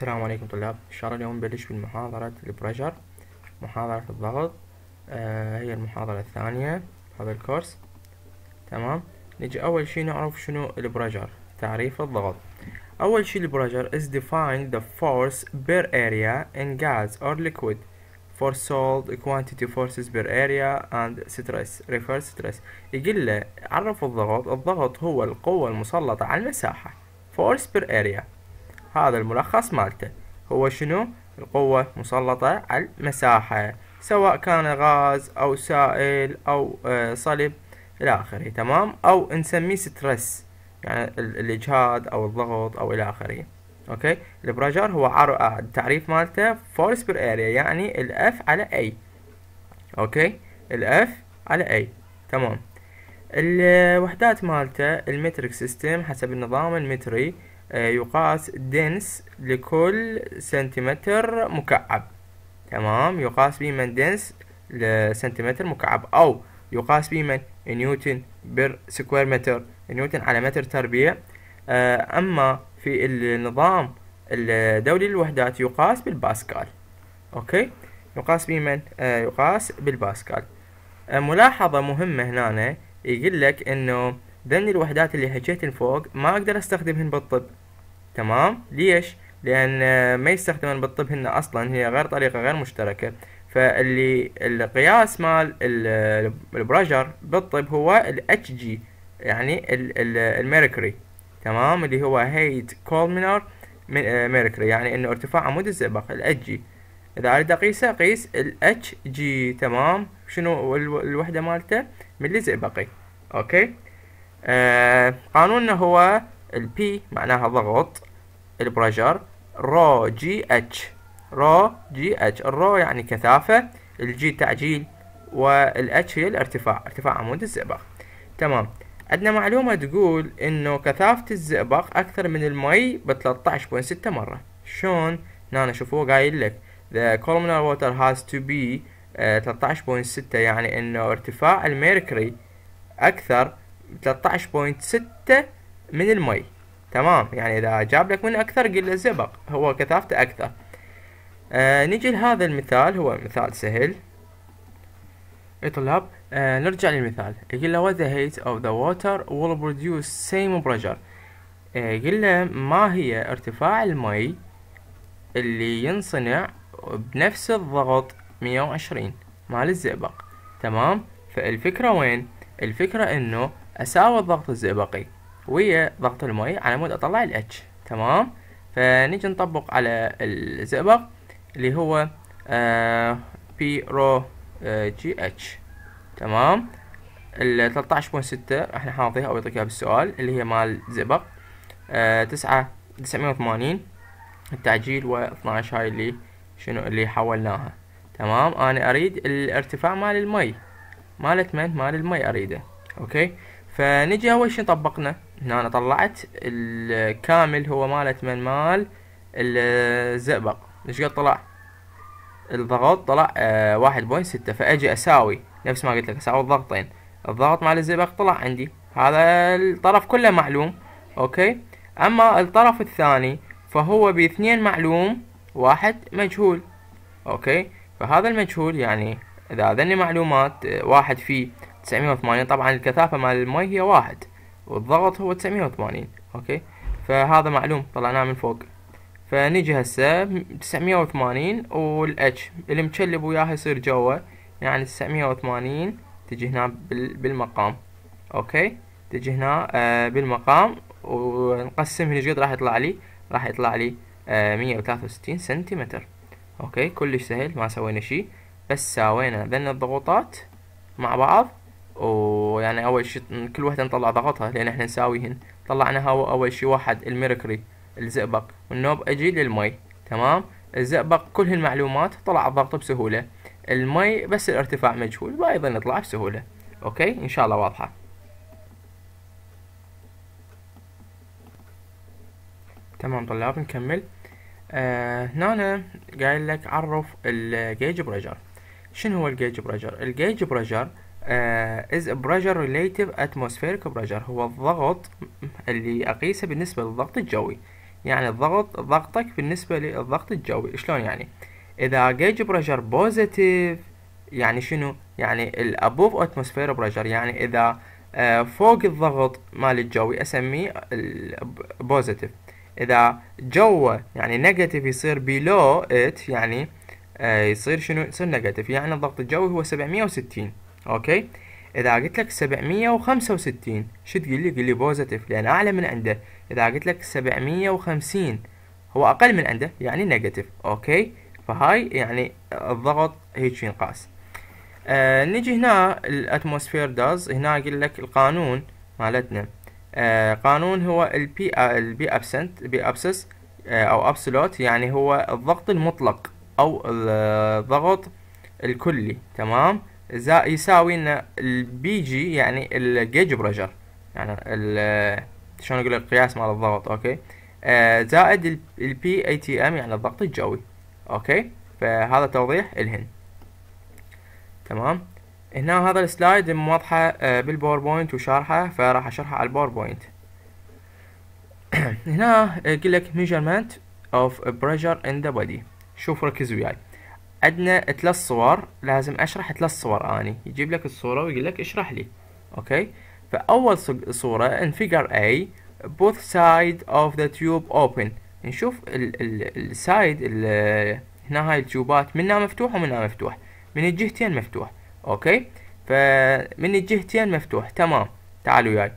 السلام عليكم طلاب إن شاء الله اليوم نبلش بالمحاضرة البريشر محاضرة الضغط آه هي المحاضرة الثانية هذا الكورس تمام نجي أول شي نعرف شنو البريشر تعريف الضغط أول شي البريشر is defined the force per area in gas or liquid for solid quantity forces per area and stress refer stress يقول له عرف الضغط الضغط هو القوة المسلطة على المساحة force per area هذا الملخص مالته هو شنو القوة مسلطة على المساحة سواء كان غاز أو سائل أو آه، صلب إلى آخره تمام أو نسميه ستريس يعني الإجهاد أو الضغط أو إلى آخره أوكي البراجار هو آه، التعريف مالته فورس بير اريا يعني الاف على اي أوكي الاف على اي تمام الوحدات آه، مالته المترك سيستم حسب النظام المتري آه، يقاس دنس لكل سنتيمتر مكعب تمام يقاس بيه من دنس لسنتيمتر مكعب أو يقاس بيه من نيوتن بر سكوير متر نيوتن على متر تربيع آه، أما في النظام الدولي للوحدات يقاس بالباسكال أوكي يقاس بيه من آه، يقاس بالباسكال ملاحظة مهمة هنا يقول لك إنه ذن الوحدات اللي حكيت فوق ما اقدر استخدمهن بالطب تمام ليش لان آه، ما يستخدمن بالطب هن اصلا هي غير طريقه غير مشتركه فاللي القياس مال آه، البرجر بالطب هو الاتش جي يعني الميركوري تمام اللي هو هيت كولمينر ميركوري يعني انه ارتفاع عمود الزئبق الاتش جي اذا اريد اقيسه اقيس الاتش جي تمام شنو الوحده مالته ملي زئبقي اوكي آه، قانوننا هو البي معناها ضغط البرجر رو جي اتش رو جي اتش الرو يعني كثافة الجي تعجيل والاتش هي الارتفاع ارتفاع عمود الزئبق تمام عندنا معلومة تقول انه كثافة الزئبق اكثر من المي ب 13.6 مرة شون هنا شوف هو قايل لك the columnar water has to be 13.6 آه، يعني انه ارتفاع الميركري اكثر 13.6 من المي تمام يعني اذا جاب لك من اكثر قل له زبق هو كثافته اكثر آه نجي لهذا المثال هو مثال سهل اي طلاب آه نرجع للمثال يقول له what the height of the water will produce same pressure آه يقول له ما هي ارتفاع المي اللي ينصنع بنفس الضغط 120 مال الزئبق تمام فالفكرة وين الفكرة انه اساوي الضغط الزئبقي ويا ضغط المي على مود اطلع الاتش تمام فنجي نطبق على الزئبق اللي هو آه بي رو جي اتش تمام ال 13.6 احنا حاطيها او يعطيك بالسؤال اللي هي مال زئبق آه تسعة تسعمية وثمانين التعجيل و12 هاي اللي شنو اللي حولناها تمام انا اريد الارتفاع مال المي مال اتمنت مال المي اريده اوكي فنجي اول شي طبقنا هنا أنا طلعت الكامل هو مال 8 مال الزئبق ايش قد طلع الضغط طلع آه، واحد بوينت ستة فاجي اساوي نفس ما قلت لك اساوي الضغطين الضغط مال الزئبق طلع عندي هذا الطرف كله معلوم اوكي اما الطرف الثاني فهو باثنين معلوم واحد مجهول اوكي فهذا المجهول يعني اذا ذني معلومات آه، واحد فيه 980 طبعا الكثافة مال المي هي واحد والضغط هو 980 اوكي فهذا معلوم طلعناه من فوق فنيجي هسه 980 والاتش اللي متشلب وياها يصير جوا يعني 980 تجي هنا بالمقام اوكي تجي هنا آه بالمقام ونقسم هنا قد راح يطلع لي راح يطلع لي آه 163 سنتيمتر اوكي كلش سهل ما سوينا شيء بس سوينا ذن الضغوطات مع بعض ويعني اول شي كل وحده نطلع ضغطها لان احنا نساويهن طلعناها اول شي واحد الميركري الزئبق والنوب اجي للمي تمام الزئبق كل هالمعلومات طلع الضغط بسهوله المي بس الارتفاع مجهول وايضا يطلع بسهوله اوكي ان شاء الله واضحه تمام طلاب نكمل آه هنا قايل لك عرف الجيج بريجر شنو هو الجيج بريجر الجيج بريجر آه، is pressure relative atmospheric pressure هو الضغط اللي أقيسه بالنسبة للضغط الجوي يعني الضغط ضغطك بالنسبة للضغط الجوي شلون يعني إذا gauge pressure positive يعني شنو يعني above atmospheric pressure يعني إذا آه، فوق الضغط مال الجوي أسميه positive إذا جوه يعني negative يصير below it يعني آه، يصير شنو يصير negative يعني الضغط الجوي هو 760 اوكي اذا قلت لك 765 شو تقول لي؟ قول لي بوزيتيف لان اعلى من عنده اذا قلت لك 750 هو اقل من عنده يعني نيجاتيف اوكي فهاي يعني الضغط هيك ينقاس آه نجي هنا الاتموسفير داز هنا اقول لك القانون مالتنا آه قانون هو البي البي ابسنت بي ابسس او ابسولوت يعني هو الضغط المطلق او آه، الضغط الكلي تمام يساوي ان البي جي يعني الجيج بريشر يعني شلون اقول القياس مال الضغط اوكي آه، زائد البي اي تي ام يعني الضغط الجوي اوكي فهذا توضيح الهن تمام هنا هذا السلايد موضحه آه، بالباوربوينت وشارحه فراح اشرحه على الباوربوينت هنا يقول لك measurement of pressure in the body شوف ركز وياي عندنا ثلاث صور لازم اشرح ثلاث صور اني يجيب لك الصوره ويقول لك اشرح لي اوكي فاول صوره ان فيجر اي بوث سايد اوف ذا تيوب اوبن نشوف السايد هنا هاي التيوبات منها مفتوح ومنها مفتوح من الجهتين مفتوح اوكي فمن الجهتين مفتوح تمام تعالوا وياي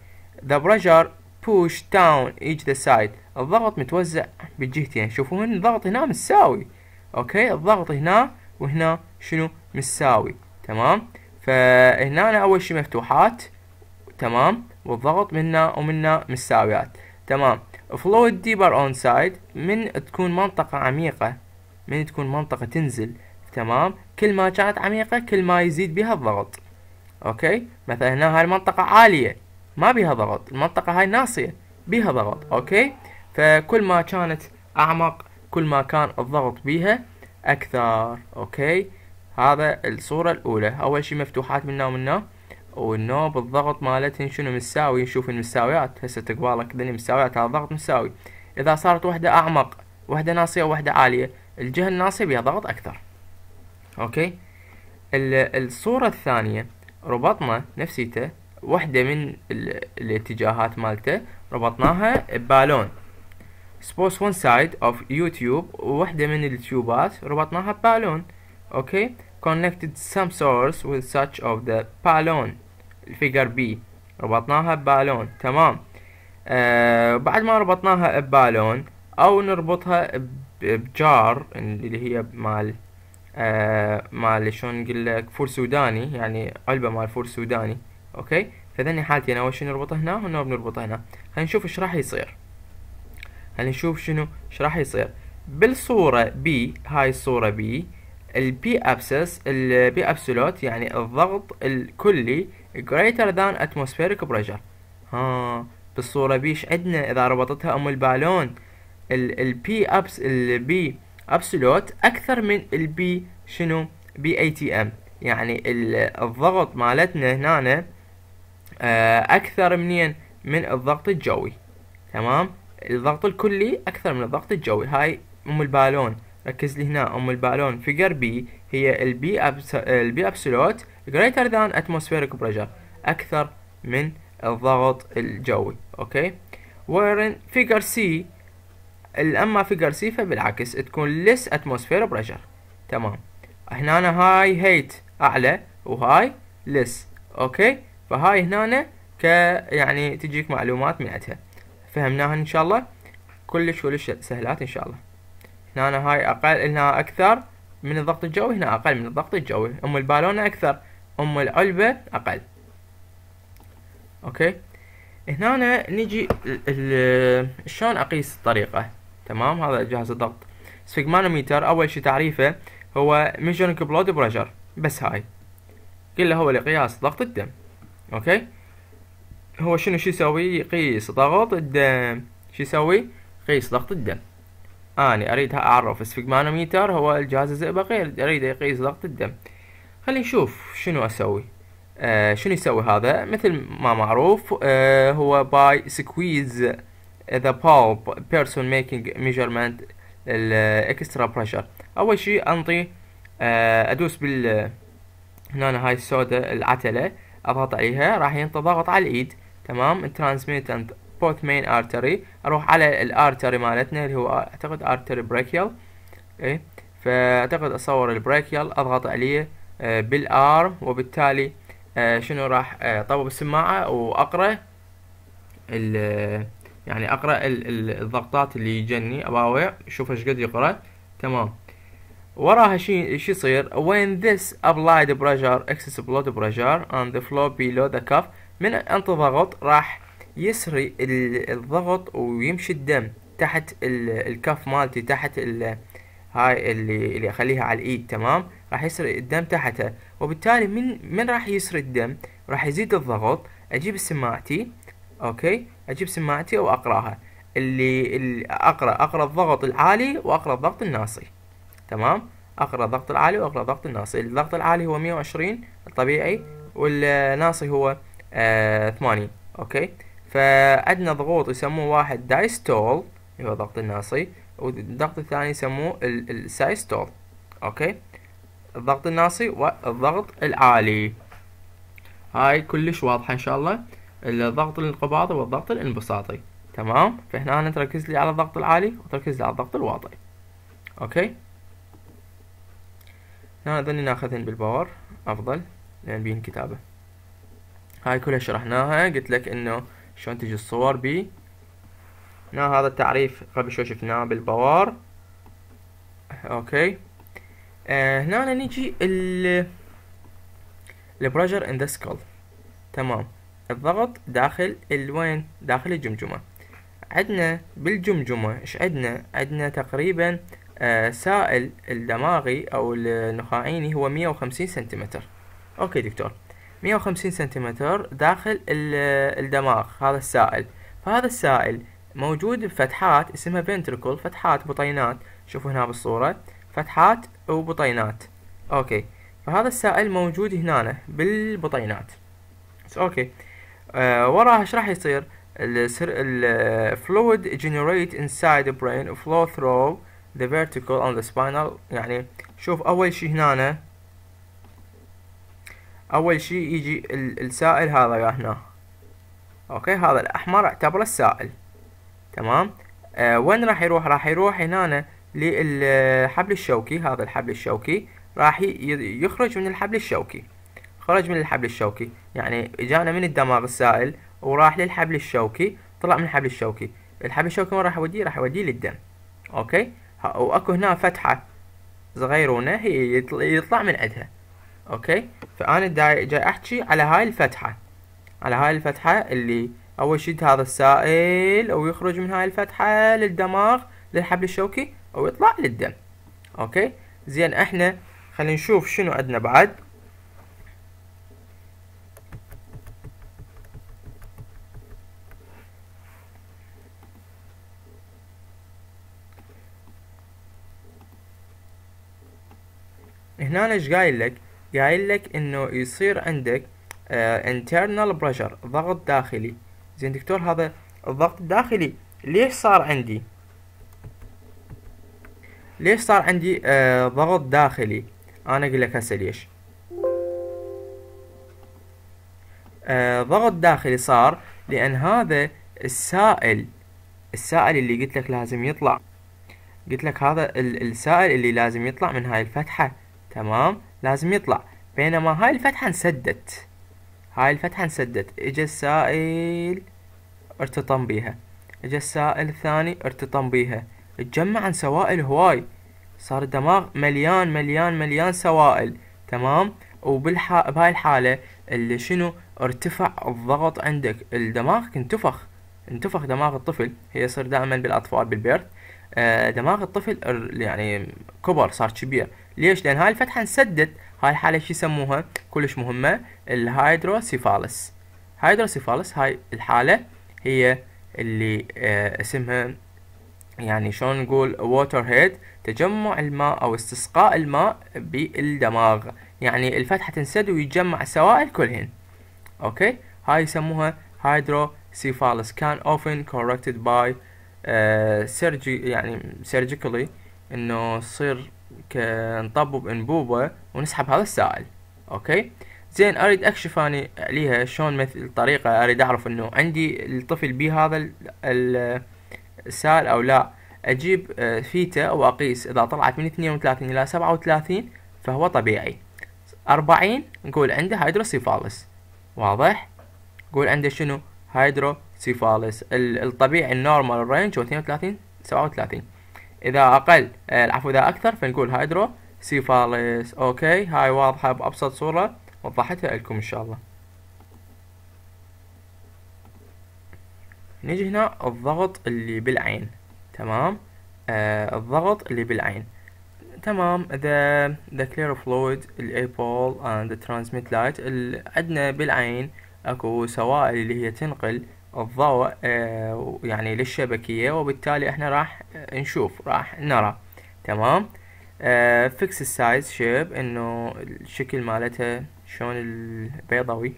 ذا بريجر بوش داون ايج ذا سايد الضغط متوزع بالجهتين شوفوا هنا الضغط هنا مساوي اوكي الضغط هنا وهنا شنو مساوي تمام فهنا أنا أول شي مفتوحات تمام والضغط منا ومنا مساويات تمام فلو ديبر اون سايد من تكون منطقة عميقة من تكون منطقة تنزل تمام كل ما كانت عميقة كل ما يزيد بها الضغط اوكي مثلا هنا هاي المنطقة عالية ما بها ضغط المنطقة هاي ناصية بها ضغط اوكي فكل ما كانت اعمق كل ما كان الضغط بها أكثر أوكي هذا الصورة الأولى أول شي مفتوحات منا ومنا والنو بالضغط مالتهن شنو مساوي نشوف المساويات هسه تقبالك ذني مساويات هذا ضغط مساوي إذا صارت وحدة أعمق وحدة ناصية وحدة عالية الجهة الناصية بها ضغط أكثر أوكي الصورة الثانية ربطنا نفسيته وحدة من الاتجاهات مالته ربطناها ببالون سبوس ون سايد اوف يوتيوب وحده من التيوبات ربطناها ببالون اوكي كونكتد سم سورس وذ ساتش اوف ذا بالون الفيجر بي ربطناها ببالون تمام آه بعد ما ربطناها ببالون او نربطها بجار اللي هي مال آه مال شلون نقول لك فول سوداني يعني علبه مال فول سوداني اوكي فذني حالتي انا اول شي نربطها هنا وهنا هنا خلينا نشوف ايش راح يصير خلينا نشوف شنو ايش راح يصير بالصورة بي هاي الصورة بي البي ابسس البي ابسولوت يعني الضغط الكلي greater than atmospheric pressure ها بالصورة بي ايش عندنا اذا ربطتها ام البالون البي ابس البي ابسولوت اكثر من البي شنو بي اي تي ام يعني الضغط مالتنا هنا آه، أكثر منين من الضغط الجوي تمام الضغط الكلي أكثر من الضغط الجوي هاي أم البالون ركز لي هنا أم البالون فيجر بي هي البي أبس البي أبسولوت جريتر ذان اتموسفيريك بريشر أكثر من الضغط الجوي أوكي وين فيجر سي أما فيجر سي فبالعكس تكون لس اتموسفير بريشر تمام هنا هاي هيت أعلى وهاي لس أوكي فهاي هنا ك يعني تجيك معلومات من عندها فهمناها ان شاء الله كلش كلش سهلات ان شاء الله هنا هاي اقل هنا اكثر من الضغط الجوي هنا اقل من الضغط الجوي ام البالونه اكثر ام العلبه اقل اوكي هنا نجي شلون اقيس الطريقه تمام هذا جهاز الضغط سفيجمانوميتر اول شي تعريفه هو ميجرنج بلود بريشر بس هاي كله هو لقياس ضغط الدم اوكي هو شنو شو يسوي يقيس ضغط الدم شو يسوي يقيس ضغط الدم اني أريد أعرف السفجمانوميتر هو الجهاز الزئبقي أريد يقيس ضغط الدم خلينا نشوف شنو أسوي آه شنو يسوي هذا مثل ما معروف آه هو باي سكويز ذا بالب بيرسون ميكينج ميجرمنت الاكسترا بريشر اول شيء انطي آه ادوس بال هنا هاي السوداء العتله اضغط عليها راح ينطي ضغط على الايد تمام الترانسميت اند بوث مين ارتري اروح على الارتري مالتنا اللي هو اعتقد ارتري بريكيال اي فاعتقد اصور البريكيال اضغط عليه آه، بالارم وبالتالي آه، شنو راح آه، طبب السماعه واقرا يعني اقرا الضغطات اللي يجني اباوع شوف ايش قد يقرا تمام وراها شي شي يصير when this applied pressure excess blood pressure on the flow below the cuff من أنت ضغط راح يسري الضغط ويمشي الدم تحت الكف مالتي تحت ال هاي اللي اللي اخليها على الايد تمام راح يسري الدم تحتها وبالتالي من من راح يسري الدم راح يزيد الضغط اجيب سماعتي اوكي اجيب سماعتي واقراها اللي, اللي اقرا اقرا الضغط العالي واقرا الضغط الناصي تمام اقرا الضغط العالي واقرا الضغط الناصي الضغط العالي هو 120 الطبيعي والناصي هو آه، ثمانية ثمانين اوكي فعندنا ضغوط يسموه واحد دايستول اللي هو ضغط الناصي والضغط الثاني يسموه السايستول اوكي الضغط الناصي والضغط العالي هاي كلش واضحة ان شاء الله الضغط الانقباضي والضغط الانبساطي تمام فهنا تركز لي على الضغط العالي وتركز لي على الضغط الواطي اوكي هنا اظن ناخذهن بالباور افضل لان بين كتابه هاي كلها شرحناها قلت لك انه شلون تجي الصور ب هنا هذا التعريف قبل شوي شفناه بالبوار اوكي آه هنا نجي ال البرجر ان ذا سكول تمام الضغط داخل الوين داخل الجمجمه عندنا بالجمجمه ايش عندنا عندنا تقريبا آه سائل الدماغي او النخاعيني هو 150 سنتيمتر اوكي دكتور 150 سنتيمتر داخل الدماغ هذا السائل فهذا السائل موجود بفتحات اسمها فنتركل فتحات بطينات شوفوا هنا بالصورة فتحات وبطينات اوكي فهذا السائل موجود هنا بالبطينات اوكي آه، وراها ايش راح يصير الفلويد generate inside the brain flow through the vertical on the spinal يعني شوف اول شيء هنا اول شي يجي السائل هذا هنا اوكي هذا الاحمر اعتبره السائل تمام آه وين راح يروح راح يروح هنا للحبل الشوكي هذا الحبل الشوكي راح يخرج من الحبل الشوكي خرج من الحبل الشوكي يعني جانا من الدماغ السائل وراح للحبل الشوكي طلع من الحبل الشوكي الحبل الشوكي وين راح يوديه راح يوديه للدم اوكي واكو هنا فتحه صغيرونه هي يطلع من عندها اوكي فانا جاي احكي على هاي الفتحه على هاي الفتحه اللي اول شيء هذا السائل او يخرج من هاي الفتحه للدماغ للحبل الشوكي او يطلع للدم اوكي زين احنا خلينا نشوف شنو عندنا بعد هنا ايش قايل لك قايل لك انه يصير عندك آه، internal pressure ضغط داخلي زين دكتور هذا الضغط الداخلي ليش صار عندي ليش صار عندي آه ضغط داخلي انا اقول لك هسه ليش آه ضغط داخلي صار لان هذا السائل السائل اللي قلت لك لازم يطلع قلت لك هذا السائل اللي لازم يطلع من هاي الفتحة تمام لازم يطلع بينما هاي الفتحة انسدت هاي الفتحة انسدت اجى السائل ارتطم بيها اجى السائل الثاني ارتطم بيها عن سوائل هواي صار الدماغ مليان مليان مليان سوائل تمام وبالح بهاي الحالة اللي شنو ارتفع الضغط عندك الدماغ انتفخ انتفخ دماغ الطفل هي يصير دائما بالاطفال بالبيرث آه، دماغ الطفل يعني كبر صار كبير ليش لان هاي الفتحه انسدت هاي الحاله شو يسموها كلش مهمه الهايدروسيفالس هايدروسيفالس هاي الحاله هي اللي آه اسمها يعني شلون نقول ووتر هيد تجمع الماء او استسقاء الماء بالدماغ يعني الفتحه تنسد ويتجمع السوائل كلهن اوكي هاي يسموها hydrocephalus كان often corrected by سيرجي آه، يعني surgically انه تصير نطبب انبوبة ونسحب هذا السائل اوكي زين اريد اكشف اني عليها شلون مثل الطريقه اريد اعرف انه عندي الطفل بي هذا السائل او لا اجيب آه، فيتا او اقيس اذا طلعت من 32 الى 37 فهو طبيعي 40 نقول عنده هيدروسيفالس واضح نقول عنده شنو هيدروسيفالس الطبيعي النورمال رينج هو 32 37 اذا اقل آه، العفو اذا اكثر فنقول هيدرو سيفاليس اوكي هاي واضحة بابسط صورة وضحتها لكم ان شاء الله نجي هنا الضغط اللي بالعين تمام آه الضغط اللي بالعين تمام the the clear fluid الابول and the transmit light عندنا بالعين اكو سوائل اللي هي تنقل الضوء آه، يعني للشبكية وبالتالي احنا راح آه، نشوف راح نرى تمام فيكس السايز شيب انه الشكل مالتها شلون البيضوي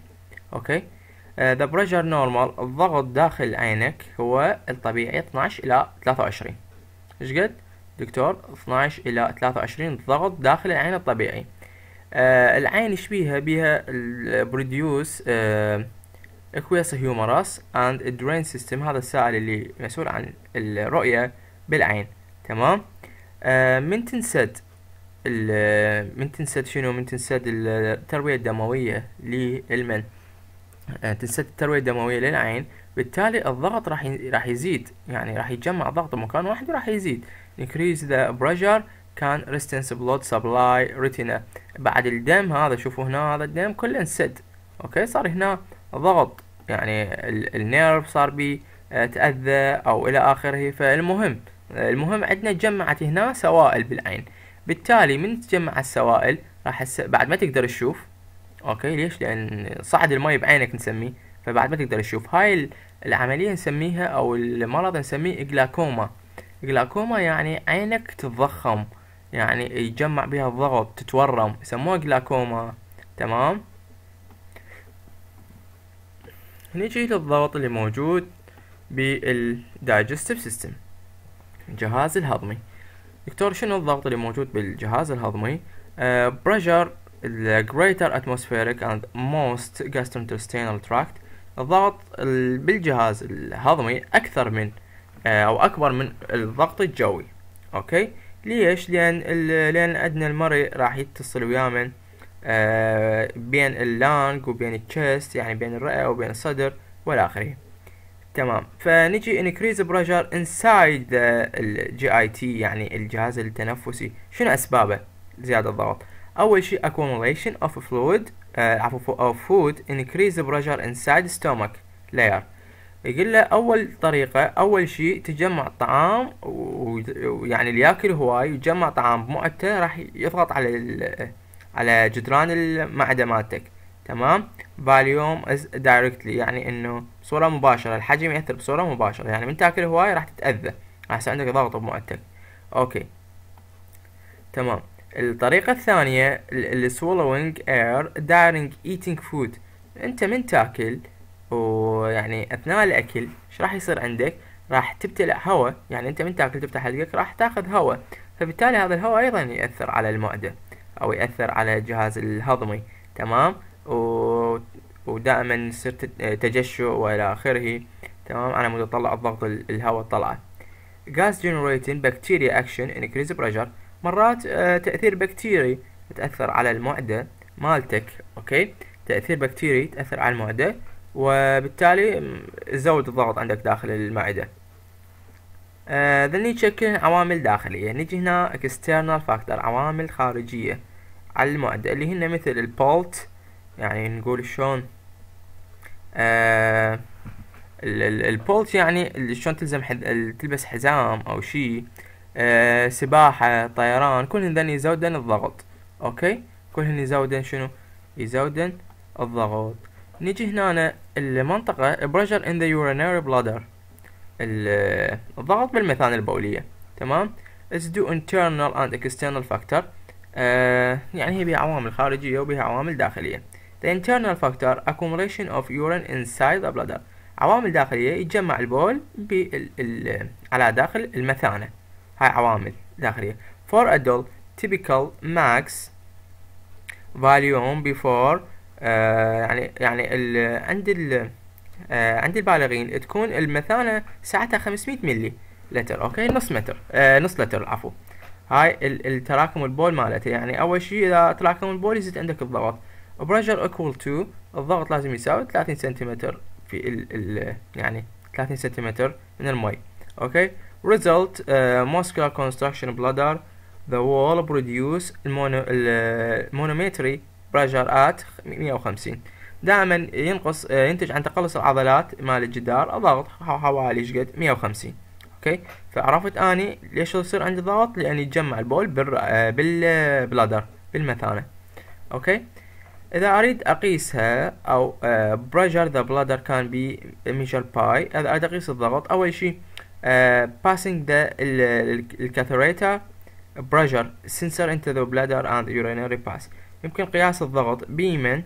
اوكي ذا بريشر نورمال الضغط داخل عينك هو الطبيعي 12 الى 23 ايش قد دكتور 12 الى 23 الضغط داخل العين الطبيعي آه العين ايش بيها بيها البروديوس آه aqueous هيومراس اند drain سيستم هذا السائل اللي مسؤول عن الرؤية بالعين تمام آه، من تنسد من تنسد شنو من تنسد التروية الدموية للمن آه، تنسد التروية الدموية للعين بالتالي الضغط راح راح يزيد يعني راح يجمع ضغط مكان واحد وراح يزيد increase the pressure كان resistance blood supply retina بعد الدم هذا شوفوا هنا هذا الدم كله انسد اوكي صار هنا ضغط يعني النيرف صار بي آه، تأذى أو إلى آخره فالمهم آه، المهم عندنا تجمعت هنا سوائل بالعين بالتالي من تجمع السوائل راح بعد ما تقدر تشوف اوكي ليش لان صعد المي بعينك نسميه فبعد ما تقدر تشوف هاي العملية نسميها او المرض نسميه جلاكوما جلاكوما يعني عينك تتضخم يعني يجمع بها الضغط تتورم يسموها جلاكوما تمام نجي للضغط اللي موجود بالدايجستيف سيستم الجهاز الهضمي دكتور شنو الضغط اللي موجود بالجهاز الهضمي uh, pressure the greater atmospheric and most gastrointestinal tract الضغط بالجهاز الهضمي اكثر من آه، او اكبر من الضغط الجوي اوكي ليش لان لان عندنا المريء راح يتصل ويامن من آه، بين اللانج وبين الشيست يعني بين الرئة وبين الصدر والى اخره تمام فنجي انكريز بريشر انسايد الجي اي تي يعني الجهاز التنفسي شنو اسبابه زياده الضغط اول شيء accumulation of fluid آه، عفوا اوف of food increase pressure inside stomach layer يقول له اول طريقه اول شيء تجمع الطعام ويعني اللي ياكل هواي يجمع طعام بمعدته راح يضغط على على جدران المعدة مالتك تمام فاليوم از دايركتلي يعني انه بصوره مباشره الحجم ياثر بصوره مباشره يعني من تاكل هواي راح تتاذى راح يصير عندك ضغط بمعدتك اوكي تمام الطريقة الثانية swallowing اير دايرنج ايتينج فود انت من تاكل ويعني اثناء الاكل ايش راح يصير عندك راح تبتلع هواء يعني انت من تاكل تفتح حلقك راح تاخذ هواء فبالتالي هذا الهواء ايضا يأثر على المعدة او ياثر على الجهاز الهضمي تمام و... ودائما يصير تجشع والى اخره تمام على متطلع الضغط الهواء طلعه gas generating bacteria action increase pressure مرات آه، تأثير بكتيري تأثر على المعدة مالتك أوكي تأثير بكتيري تأثر على المعدة وبالتالي تزود الضغط عندك داخل المعدة ذني آه، تشيك عوامل داخلية نجي هنا external factor عوامل خارجية على المعدة اللي هن مثل البالت يعني نقول شلون آه البولت يعني شلون تلزم حد تلبس حزام او شيء آه سباحة طيران كل هن يزودن الضغط اوكي كل هن يزودن شنو يزودن الضغط نجي هنا المنطقة pressure in the urinary bladder الضغط بالمثانة البولية تمام it's due internal and external factor آه يعني هي بها عوامل خارجية وبها عوامل داخلية The internal factor accumulation of urine inside the bladder عوامل داخلية يتجمع البول على داخل المثانة هاي عوامل داخلية for adult typical max volume before آه يعني يعني ال عند ال آه عند البالغين تكون المثانة ساعتها 500 ملي لتر اوكي نص متر آه نص لتر عفوا هاي التراكم البول مالته يعني اول شيء اذا تراكم البول يزيد عندك الضغط بريشر ايكوال تو الضغط لازم يساوي 30 سنتيمتر في ال ال يعني 30 سنتيمتر من المي اوكي ريزلت uh, كونستراكشن بلادر ذا وول بروديوس produce المونو المونومتري pressure at 150 دائما ينقص uh, ينتج عن تقلص العضلات مال الجدار الضغط حوالي شقد 150 اوكي فعرفت اني ليش يصير عندي ضغط لان يتجمع البول بال بالبلادر بالمثانه اوكي اذا اريد اقيسها او بريشر ذا بلادر كان بي ميشل باي اذا اريد اقيس الضغط اول شيء باسنج ذا الكاثريتر بريشر سنسر انت ذا بلادر اند يورينري باس يمكن قياس الضغط بيمن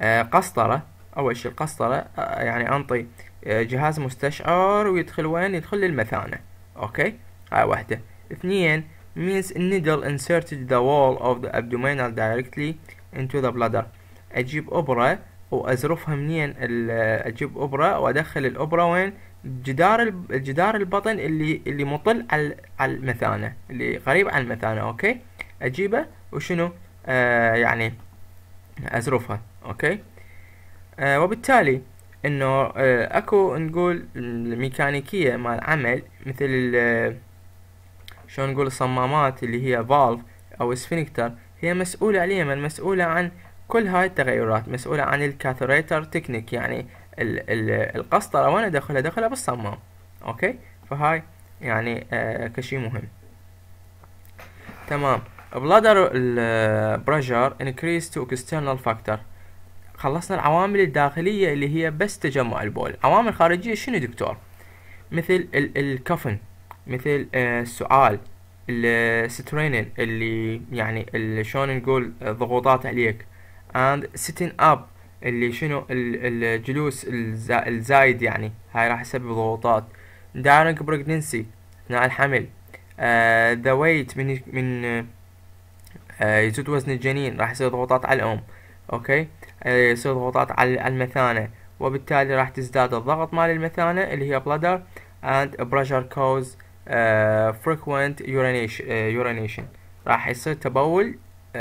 آه، قسطره اول شيء القسطره آه، يعني انطي جهاز مستشعر ويدخل وين يدخل للمثانة اوكي هاي واحدة اثنين means needle inserted the wall of the abdominal directly into the bladder اجيب ابرة وازرفها منين اجيب ابرة وادخل الابرة وين جدار الجدار البطن اللي اللي مطل على على المثانة اللي قريب على المثانة اوكي اجيبه وشنو آه يعني ازرفها اوكي آه وبالتالي انه آه، اكو نقول الميكانيكية مال عمل مثل آه، شلون نقول الصمامات اللي هي فالف او سفنكتر هي مسؤولة من مسؤولة عن كل هاي التغيرات مسؤولة عن الكاثوريتر تكنيك يعني ال ال القسطرة وانا دخلها دخلها بالصمام اوكي فهاي يعني آه، كشي مهم تمام بلادر pressure increase to external factor خلصنا العوامل الداخلية اللي هي بس تجمع البول العوامل الخارجية شنو دكتور مثل ال الكفن مثل آه، السؤال السعال السترينين اللي يعني شلون نقول ضغوطات عليك and sitting up اللي شنو الجلوس الزايد يعني هاي راح يسبب ضغوطات during pregnancy اثناء الحمل uh, the weight من من uh, آه، يزيد وزن الجنين راح يسبب ضغوطات على الام اوكي يصير إيه، ضغوطات على المثانة وبالتالي راح تزداد الضغط مال المثانة اللي هي بلدر and pressure cause uh, frequent urination, uh, urination. راح يصير تبول uh,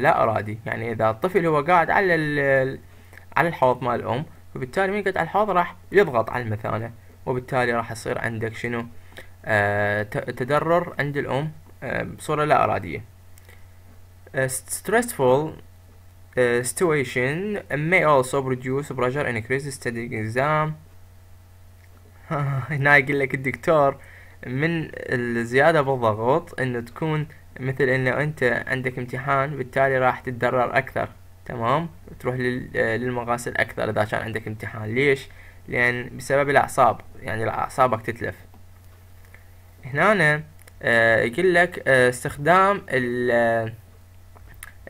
لا ارادي يعني اذا الطفل هو قاعد على على الحوض مال الام وبالتالي من يقعد على الحوض راح يضغط على المثانة وبالتالي راح يصير عندك شنو uh, تدرر عند الأم uh, بصورة لا إرادية uh, stressful آه، situation may also produce pressure increase study exam هنا يقول لك الدكتور من الزيادة بالضغط انه تكون مثل انه انت عندك امتحان بالتالي راح تتدرر اكثر تمام تروح آه، للمغاسل اكثر اذا كان عندك امتحان ليش لان بسبب الاعصاب يعني اعصابك تتلف هنا أنا آه، يقول لك استخدام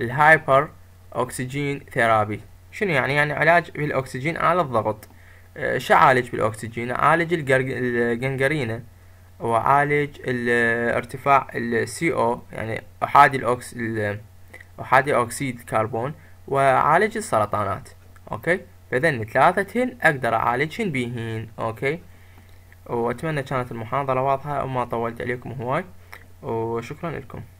الهايبر أكسجين ثيرابي شنو يعني يعني علاج بالأكسجين على الضغط آه، شعالج بالأكسجين أعالج الجنجرينة وأعالج ارتفاع السي او يعني أحادي الاوكس أحادي أكسيد كربون وأعالج السرطانات أوكي فذن ثلاثتهن أقدر أعالجهن بيهن أوكي وأتمنى كانت المحاضرة واضحة وما طولت عليكم هواي وشكرا لكم